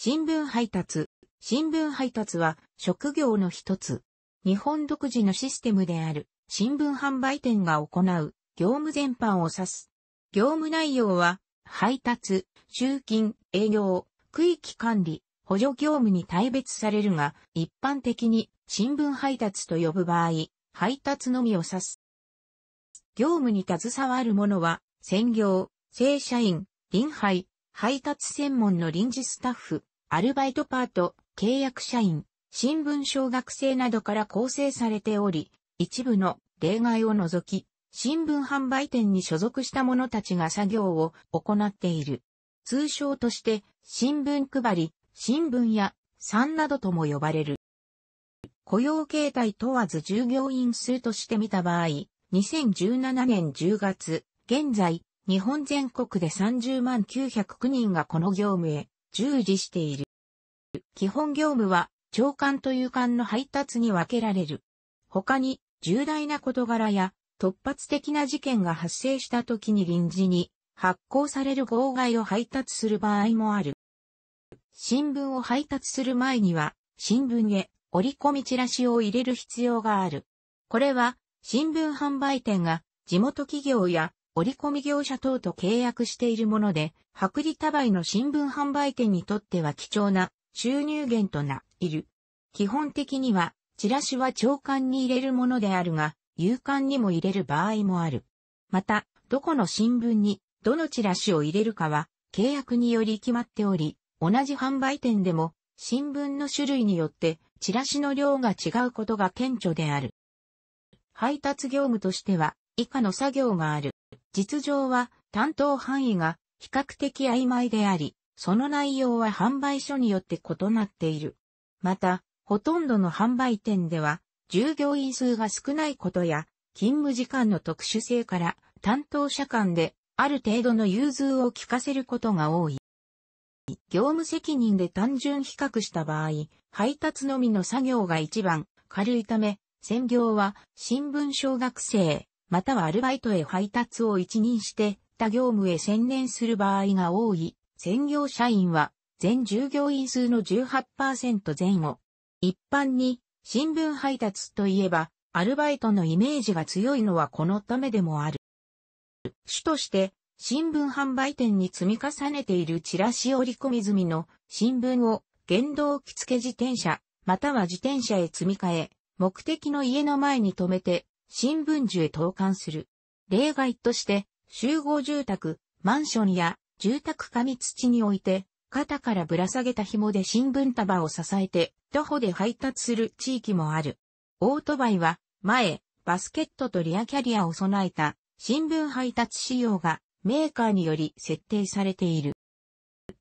新聞配達。新聞配達は職業の一つ。日本独自のシステムである新聞販売店が行う業務全般を指す。業務内容は配達、集金、営業、区域管理、補助業務に大別されるが、一般的に新聞配達と呼ぶ場合、配達のみを指す。業務に携わる者は、専業、正社員、臨配、配達専門の臨時スタッフ、アルバイトパート、契約社員、新聞小学生などから構成されており、一部の例外を除き、新聞販売店に所属した者たちが作業を行っている。通称として、新聞配り、新聞やんなどとも呼ばれる。雇用形態問わず従業員数として見た場合、2017年10月、現在、日本全国で30万909人がこの業務へ従事している。基本業務は、長官と有官の配達に分けられる。他に、重大な事柄や、突発的な事件が発生した時に臨時に、発行される号外を配達する場合もある。新聞を配達する前には、新聞へ折り込みチラシを入れる必要がある。これは、新聞販売店が地元企業や折り込み業者等と契約しているもので、薄利多売の新聞販売店にとっては貴重な収入源とな、いる。基本的には、チラシは長官に入れるものであるが、有刊にも入れる場合もある。また、どこの新聞に、どのチラシを入れるかは、契約により決まっており、同じ販売店でも、新聞の種類によって、チラシの量が違うことが顕著である。配達業務としては、以下の作業がある。実情は担当範囲が比較的曖昧であり、その内容は販売所によって異なっている。また、ほとんどの販売店では、従業員数が少ないことや、勤務時間の特殊性から、担当者間で、ある程度の融通を聞かせることが多い。業務責任で単純比較した場合、配達のみの作業が一番軽いため、専業は新聞小学生、またはアルバイトへ配達を一任して他業務へ専念する場合が多い、専業社員は全従業員数の18%前後。一般に新聞配達といえばアルバイトのイメージが強いのはこのためでもある。主として新聞販売店に積み重ねているチラシ折り込み済みの新聞を原動機付け自転車または自転車へ積み替え、目的の家の前に止めて新聞樹へ投函する。例外として、集合住宅、マンションや住宅紙土において、肩からぶら下げた紐で新聞束を支えて、徒歩で配達する地域もある。オートバイは、前、バスケットとリアキャリアを備えた、新聞配達仕様が、メーカーにより設定されている。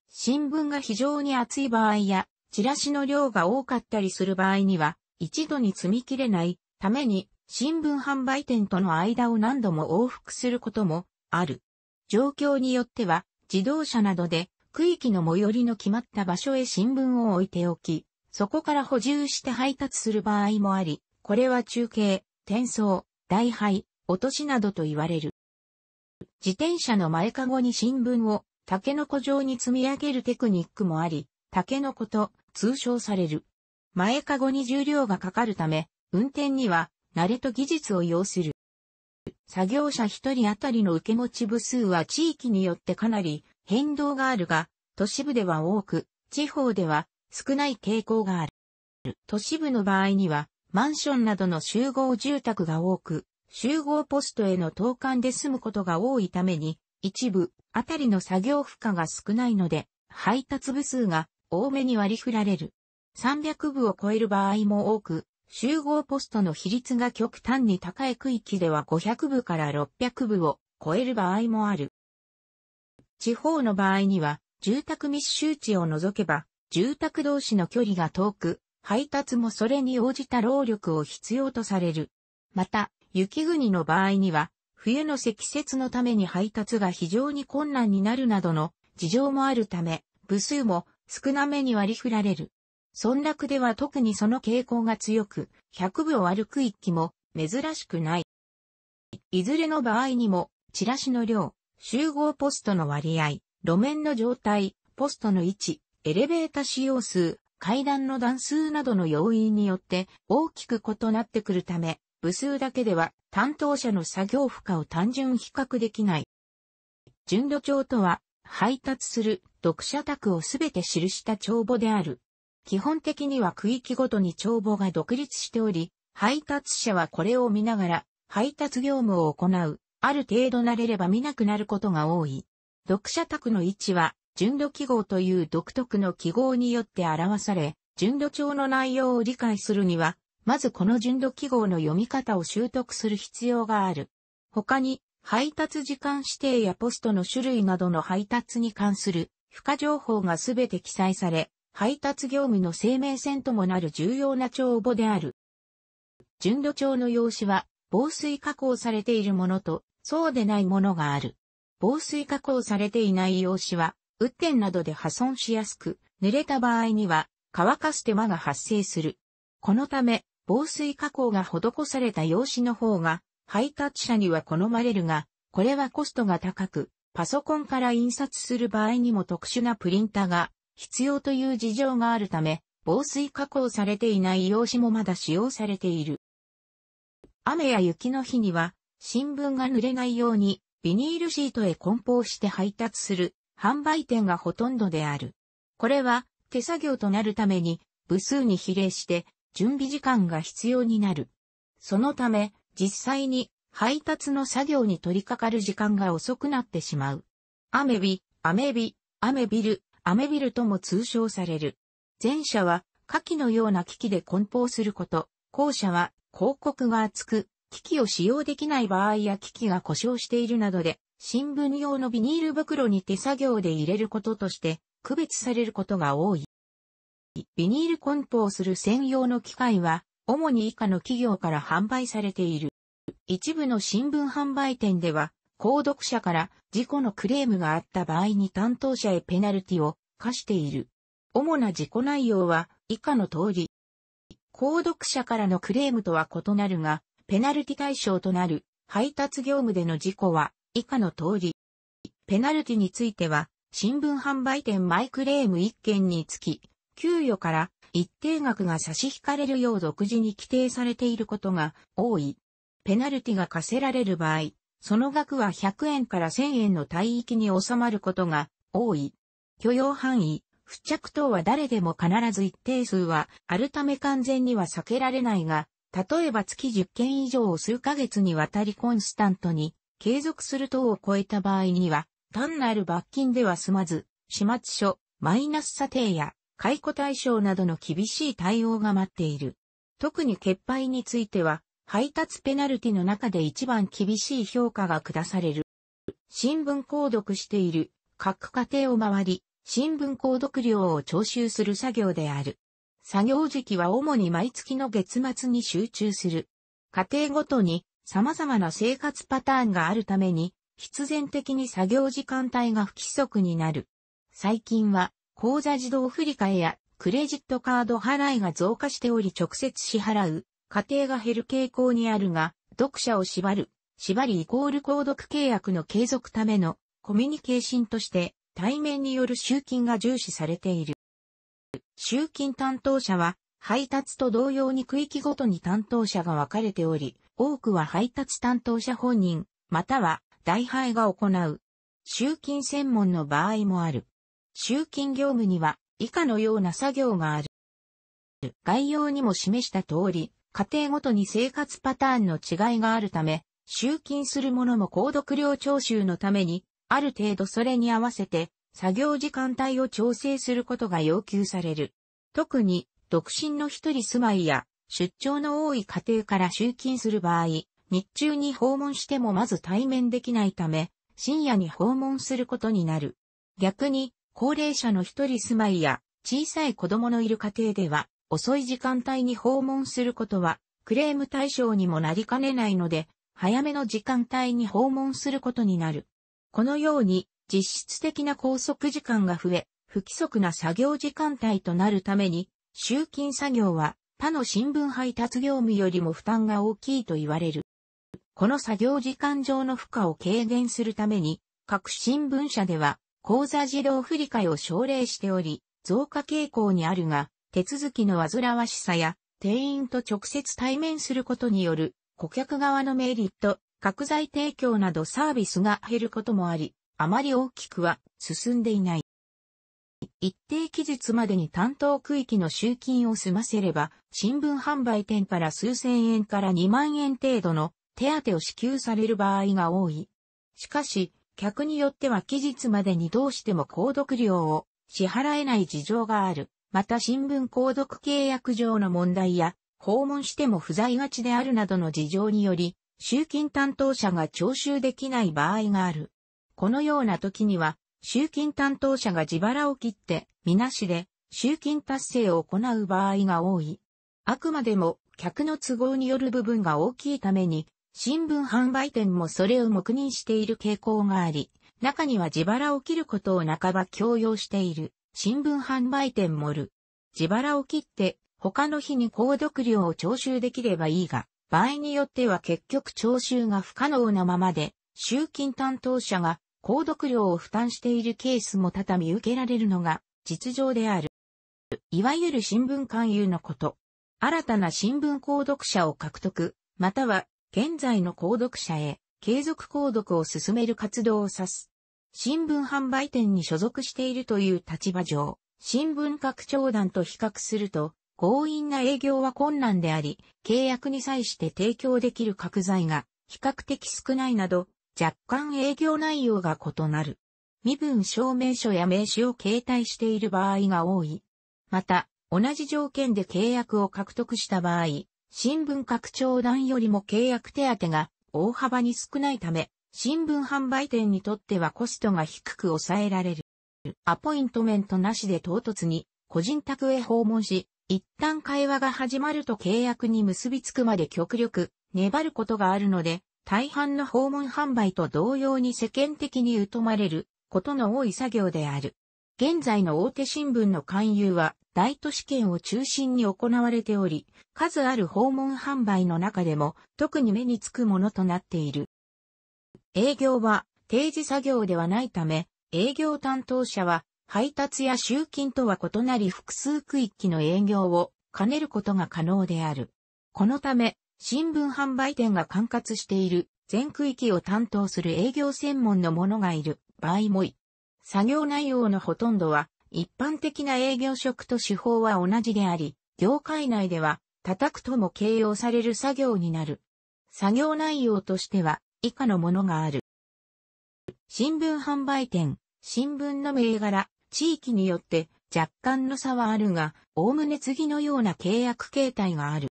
新聞が非常に厚い場合や、チラシの量が多かったりする場合には、一度に積み切れないために、新聞販売店との間を何度も往復することもある。状況によっては自動車などで区域の最寄りの決まった場所へ新聞を置いておき、そこから補充して配達する場合もあり、これは中継、転送、大配、落としなどと言われる。自転車の前かごに新聞を竹の子状に積み上げるテクニックもあり、竹のこと通称される。前かごに重量がかかるため、運転には慣れと技術を要する。作業者一人当たりの受け持ち部数は地域によってかなり変動があるが、都市部では多く、地方では少ない傾向がある。都市部の場合には、マンションなどの集合住宅が多く、集合ポストへの投函で済むことが多いために、一部、あたりの作業負荷が少ないので、配達部数が多めに割り振られる。300部を超える場合も多く、集合ポストの比率が極端に高い区域では500部から600部を超える場合もある。地方の場合には、住宅密集地を除けば、住宅同士の距離が遠く、配達もそれに応じた労力を必要とされる。また、雪国の場合には、冬の積雪のために配達が非常に困難になるなどの事情もあるため、部数も少なめに割り振られる。村落では特にその傾向が強く、100部を歩く一機も珍しくない。いずれの場合にも、チラシの量、集合ポストの割合、路面の状態、ポストの位置、エレベータ使用数、階段の段数などの要因によって大きく異なってくるため、部数だけでは担当者の作業負荷を単純比較できない。順路帳とは、配達する読者宅をすべて記した帳簿である。基本的には区域ごとに帳簿が独立しており、配達者はこれを見ながら、配達業務を行う、ある程度慣れれば見なくなることが多い。読者宅の位置は、順路記号という独特の記号によって表され、順路帳の内容を理解するには、まずこの順路記号の読み方を習得する必要がある。他に、配達時間指定やポストの種類などの配達に関する、付加情報がすべて記載され、配達業務の生命線ともなる重要な帳簿である。純度帳の用紙は、防水加工されているものと、そうでないものがある。防水加工されていない用紙は、雨天などで破損しやすく、濡れた場合には、乾かす手間が発生する。このため、防水加工が施された用紙の方が、配達者には好まれるが、これはコストが高く、パソコンから印刷する場合にも特殊なプリンタが必要という事情があるため、防水加工されていない用紙もまだ使用されている。雨や雪の日には、新聞が濡れないように、ビニールシートへ梱包して配達する販売店がほとんどである。これは手作業となるために部数に比例して準備時間が必要になる。そのため実際に配達の作業に取り掛かる時間が遅くなってしまう。雨日、雨日、雨ビル、アメビルとも通称される。前者は、下記のような機器で梱包すること、後者は、広告が厚く、機器を使用できない場合や機器が故障しているなどで、新聞用のビニール袋に手作業で入れることとして、区別されることが多い。ビニール梱包する専用の機械は、主に以下の企業から販売されている。一部の新聞販売店では、購読者から事故のクレームがあった場合に担当者へペナルティを課している。主な事故内容は以下の通り。購読者からのクレームとは異なるが、ペナルティ対象となる配達業務での事故は以下の通り。ペナルティについては、新聞販売店マイクレーム1件につき、給与から一定額が差し引かれるよう独自に規定されていることが多い。ペナルティが課せられる場合、その額は100円から1000円の帯域に収まることが多い。許容範囲、付着等は誰でも必ず一定数はあるため完全には避けられないが、例えば月10件以上を数ヶ月にわたりコンスタントに継続する等を超えた場合には、単なる罰金では済まず、始末書、マイナス査定や解雇対象などの厳しい対応が待っている。特に欠敗については、配達ペナルティの中で一番厳しい評価が下される。新聞購読している各家庭を回り、新聞購読料を徴収する作業である。作業時期は主に毎月の月末に集中する。家庭ごとに様々な生活パターンがあるために、必然的に作業時間帯が不規則になる。最近は、口座自動振替やクレジットカード払いが増加しており直接支払う家庭が減る傾向にあるが、読者を縛る、縛りイコール購読契約の継続ためのコミュニケーションとして対面による集金が重視されている。集金担当者は配達と同様に区域ごとに担当者が分かれており、多くは配達担当者本人、または代配が行う。集金専門の場合もある。集金業務には以下のような作業がある。概要にも示した通り、家庭ごとに生活パターンの違いがあるため、集金する者も購読料徴収のために、ある程度それに合わせて、作業時間帯を調整することが要求される。特に、独身の一人住まいや、出張の多い家庭から集金する場合、日中に訪問してもまず対面できないため、深夜に訪問することになる。逆に、高齢者の一人住まいや、小さい子供のいる家庭では、遅い時間帯に訪問することは、クレーム対象にもなりかねないので、早めの時間帯に訪問することになる。このように、実質的な拘束時間が増え、不規則な作業時間帯となるために、集金作業は他の新聞配達業務よりも負担が大きいと言われる。この作業時間上の負荷を軽減するために、各新聞社では、口座自動振替を奨励しており、増加傾向にあるが、手続きの煩わしさや、店員と直接対面することによる、顧客側のメリット、角材提供などサービスが減ることもあり、あまり大きくは進んでいない。一定期日までに担当区域の集金を済ませれば、新聞販売店から数千円から2万円程度の手当を支給される場合が多い。しかし、客によっては期日までにどうしても購読料を支払えない事情がある。また新聞購読契約上の問題や、訪問しても不在がちであるなどの事情により、集金担当者が徴収できない場合がある。このような時には、集金担当者が自腹を切って、みなしで、集金達成を行う場合が多い。あくまでも、客の都合による部分が大きいために、新聞販売店もそれを黙認している傾向があり、中には自腹を切ることを半ば強要している。新聞販売店モル。自腹を切って、他の日に購読料を徴収できればいいが、場合によっては結局徴収が不可能なままで、集金担当者が購読料を負担しているケースも畳み受けられるのが実情である。いわゆる新聞勧誘のこと。新たな新聞購読者を獲得、または現在の購読者へ継続購読を進める活動を指す。新聞販売店に所属しているという立場上、新聞拡張団と比較すると、強引な営業は困難であり、契約に際して提供できる角材が比較的少ないなど、若干営業内容が異なる。身分証明書や名刺を携帯している場合が多い。また、同じ条件で契約を獲得した場合、新聞拡張団よりも契約手当が大幅に少ないため、新聞販売店にとってはコストが低く抑えられる。アポイントメントなしで唐突に個人宅へ訪問し、一旦会話が始まると契約に結びつくまで極力粘ることがあるので、大半の訪問販売と同様に世間的に疎まれることの多い作業である。現在の大手新聞の勧誘は大都市圏を中心に行われており、数ある訪問販売の中でも特に目につくものとなっている。営業は定時作業ではないため、営業担当者は配達や集金とは異なり複数区域の営業を兼ねることが可能である。このため、新聞販売店が管轄している全区域を担当する営業専門の者がいる場合もい。作業内容のほとんどは一般的な営業職と手法は同じであり、業界内では叩くとも形容される作業になる。作業内容としては、以下のものがある。新聞販売店、新聞の銘柄、地域によって若干の差はあるが、おおむね次のような契約形態がある。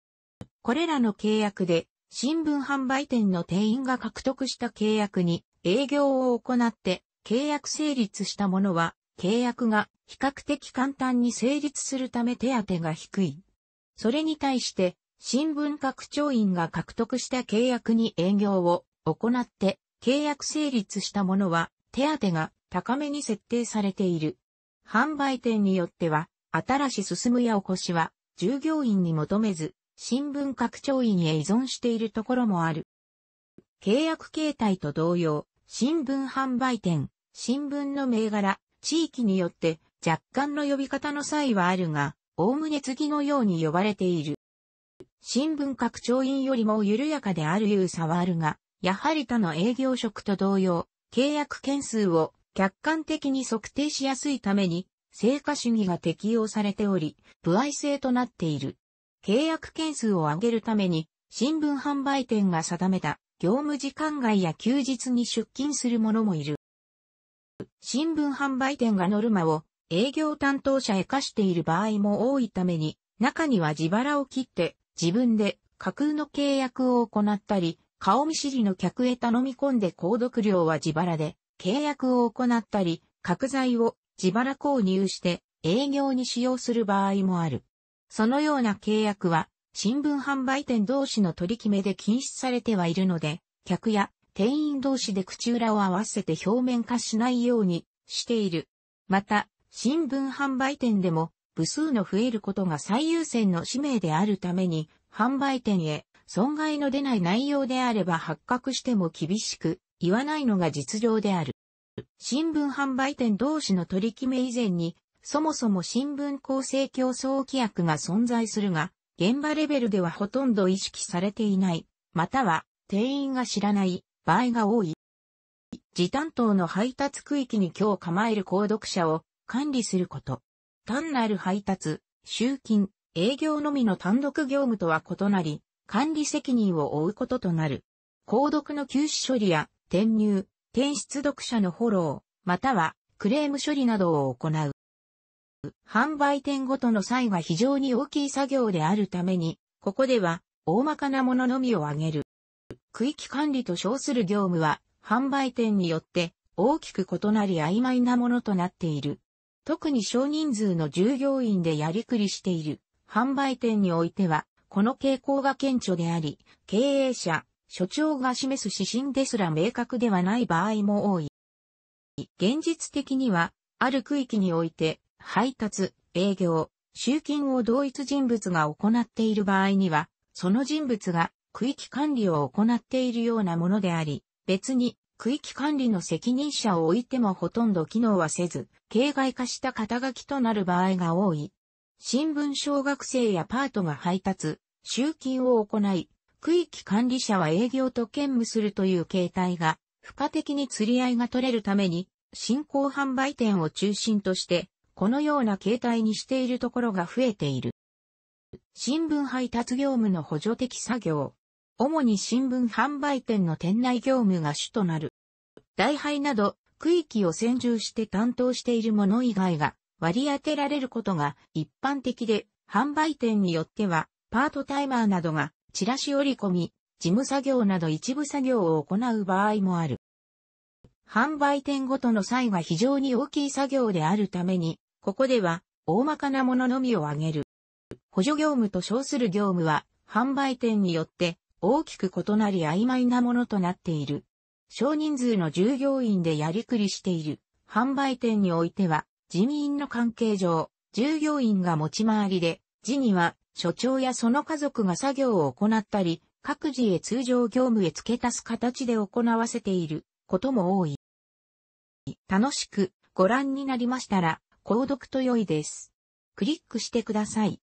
これらの契約で、新聞販売店の店員が獲得した契約に営業を行って契約成立したものは、契約が比較的簡単に成立するため手当が低い。それに対して、新聞拡張員が獲得した契約に営業を行って契約成立したものは手当が高めに設定されている。販売店によっては、新し進むやおこしは従業員に求めず、新聞拡張員へ依存しているところもある。契約形態と同様、新聞販売店、新聞の銘柄、地域によって若干の呼び方の際はあるが、おおむね次のように呼ばれている。新聞拡張員よりも緩やかである有差はあるが、やはり他の営業職と同様、契約件数を客観的に測定しやすいために、成果主義が適用されており、不愛性となっている。契約件数を上げるために、新聞販売店が定めた業務時間外や休日に出勤する者もいる。新聞販売店がノルマを営業担当者へ課している場合も多いために、中には自腹を切って自分で架空の契約を行ったり、顔見知りの客へ頼み込んで購読料は自腹で、契約を行ったり、角材を自腹購入して営業に使用する場合もある。そのような契約は、新聞販売店同士の取り決めで禁止されてはいるので、客や店員同士で口裏を合わせて表面化しないようにしている。また、新聞販売店でも部数の増えることが最優先の使命であるために、販売店へ損害の出ない内容であれば発覚しても厳しく言わないのが実情である。新聞販売店同士の取り決め以前に、そもそも新聞構成競争規約が存在するが、現場レベルではほとんど意識されていない、または店員が知らない場合が多い。時担当の配達区域に今日構える購読者を管理すること。単なる配達、集金、営業のみの単独業務とは異なり、管理責任を負うこととなる。購読の休止処理や転入、転出読者のフォロー、またはクレーム処理などを行う。販売店ごとの際は非常に大きい作業であるために、ここでは大まかなもののみを挙げる。区域管理と称する業務は販売店によって大きく異なり曖昧なものとなっている。特に少人数の従業員でやりくりしている販売店においては、この傾向が顕著であり、経営者、所長が示す指針ですら明確ではない場合も多い。現実的には、ある区域において、配達、営業、集金を同一人物が行っている場合には、その人物が区域管理を行っているようなものであり、別に区域管理の責任者を置いてもほとんど機能はせず、形骸化した肩書きとなる場合が多い。新聞小学生やパートが配達、集金を行い、区域管理者は営業と兼務するという形態が、付加的に釣り合いが取れるために、新興販売店を中心として、このような形態にしているところが増えている。新聞配達業務の補助的作業。主に新聞販売店の店内業務が主となる。大配など、区域を専従して担当しているもの以外が、割り当てられることが一般的で、販売店によっては、パートタイマーなどが、チラシ折り込み、事務作業など一部作業を行う場合もある。販売店ごとの差異非常に大きい作業であるために、ここでは、大まかなもののみを挙げる。補助業務と称する業務は、販売店によって大きく異なり曖昧なものとなっている。少人数の従業員でやりくりしている販売店においては、人員の関係上、従業員が持ち回りで、時には、所長やその家族が作業を行ったり、各自へ通常業務へ付け足す形で行わせていることも多い。楽しくご覧になりましたら、購読と良いです。クリックしてください。